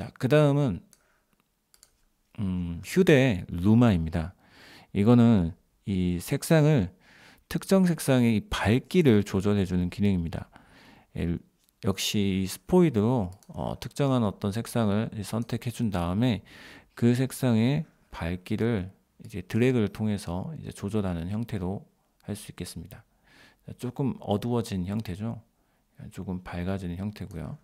자, 그 다음은 음, 휴대 루마입니다. 이거는 이 색상을 특정 색상의 밝기를 조절해주는 기능입니다. 예, 역시 스포이드로 어, 특정한 어떤 색상을 선택해준 다음에 그 색상의 밝기를 이제 드래그를 통해서 이제 조절하는 형태로 할 수 있겠습니다. 조금 어두워진 형태죠. 조금 밝아지는 형태고요.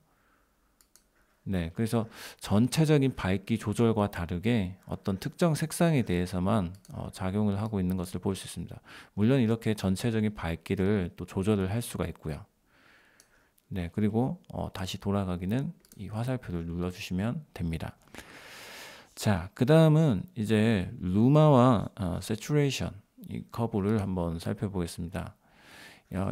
네, 그래서 전체적인 밝기 조절과 다르게 어떤 특정 색상에 대해서만 어, 작용을 하고 있는 것을 볼 수 있습니다. 물론 이렇게 전체적인 밝기를 또 조절을 할 수가 있고요. 네, 그리고 어, 다시 돌아가기는 이 화살표를 눌러주시면 됩니다. 자, 그 다음은 이제 루마와 어, 세츄레이션 이 커브를 한번 살펴보겠습니다.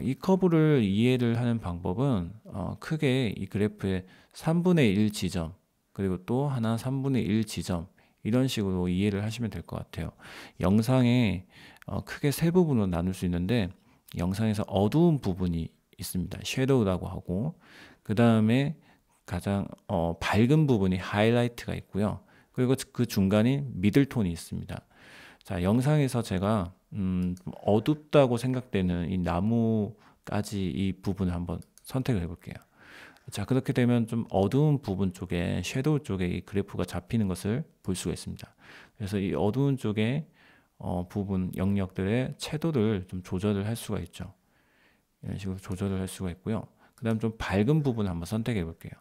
이 커브를 이해를 하는 방법은 어, 크게 이 그래프의 3분의 1 지점 그리고 또 하나 3분의 1 지점 이런 식으로 이해를 하시면 될 것 같아요. 영상에 어, 크게 세 부분으로 나눌 수 있는데 영상에서 어두운 부분이 있습니다. 섀도우라고 하고 그 다음에 가장 어, 밝은 부분이 하이라이트가 있고요. 그리고 그 중간에 미들톤이 있습니다. 자, 영상에서 제가 음, 어둡다고 생각되는 이 나무까지 이 부분을 한번 선택을 해볼게요. 자, 그렇게 되면 좀 어두운 부분 쪽에 섀도우 쪽에 이 그래프가 잡히는 것을 볼 수가 있습니다. 그래서 이 어두운 쪽에 어, 부분 영역들의 채도를 좀 조절을 할 수가 있죠. 이런 식으로 조절을 할 수가 있고요. 그 다음 좀 밝은 부분 한번 선택해 볼게요.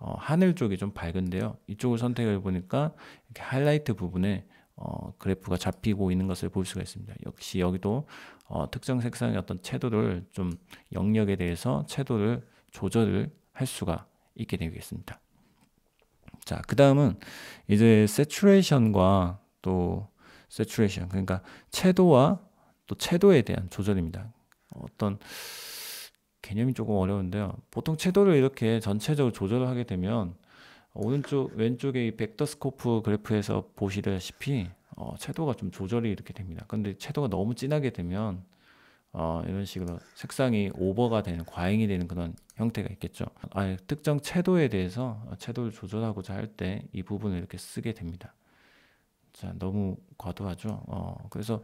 어, 하늘 쪽이 좀 밝은데요. 이쪽을 선택해 보니까 이렇게 하이라이트 부분에 어, 그래프가 잡히고 있는 것을 볼 수가 있습니다. 역시 여기도 어, 특정 색상의 어떤 채도를 좀 영역에 대해서 채도를 조절을 할 수가 있게 되겠습니다. 자, 그 다음은 이제 세츄레이션과 또 세츄레이션 그러니까 채도와 또 채도에 대한 조절입니다. 어떤 개념이 조금 어려운데요. 보통 채도를 이렇게 전체적으로 조절 하게 되면 오른쪽 왼쪽에 벡터 스코프 그래프에서 보시다시피 어, 채도가 좀 조절이 이렇게 됩니다. 근데 채도가 너무 진하게 되면 어, 이런 식으로 색상이 오버가 되는 과잉이 되는 그런 형태가 있겠죠. 아, 특정 채도에 대해서 어, 채도를 조절하고자 할 때 이 부분을 이렇게 쓰게 됩니다. 자, 너무 과도하죠. 어, 그래서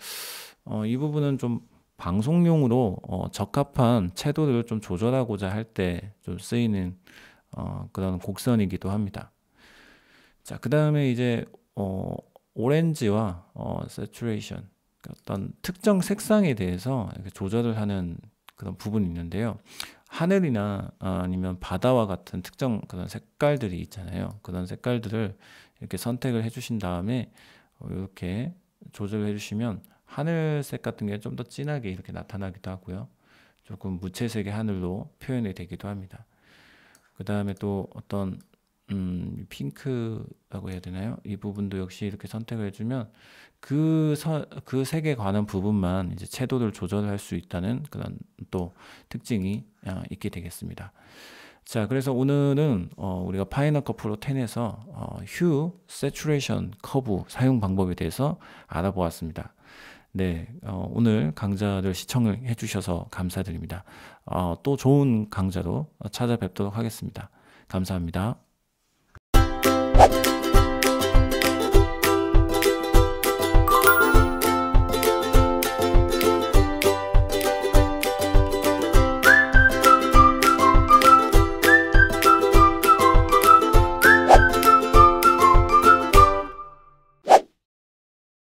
어, 이 부분은 좀 방송용으로 어, 적합한 채도를 좀 조절하고자 할 때 좀 쓰이는 어, 그런 곡선이기도 합니다. 자, 그 다음에 이제 어, 오렌지와 어, saturation 그러니까 어떤 특정 색상에 대해서 조절을 하는 그런 부분이 있는데요. 하늘이나 어, 아니면 바다와 같은 특정 그런 색깔들이 있잖아요. 그런 색깔들을 이렇게 선택을 해주신 다음에 어, 이렇게 조절을 해주시면 하늘색 같은 게 좀 더 진하게 이렇게 나타나기도 하고요. 조금 무채색의 하늘로 표현이 되기도 합니다. 그 다음에 또 어떤 음, 핑크라고 해야 되나요? 이 부분도 역시 이렇게 선택을 해주면 그, 서, 그 색에 관한 부분만 이제 채도를 조절할 수 있다는 그런 또 특징이 아, 있게 되겠습니다. 자, 그래서 오늘은 어, 우리가 파이널커 프로 10에서 어, 휴, 세츄레이션 커브 사용 방법에 대해서 알아보았습니다. 네, 어, 오늘 강좌를 시청을 해주셔서 감사드립니다. 어, 또 좋은 강좌로 찾아뵙도록 하겠습니다. 감사합니다.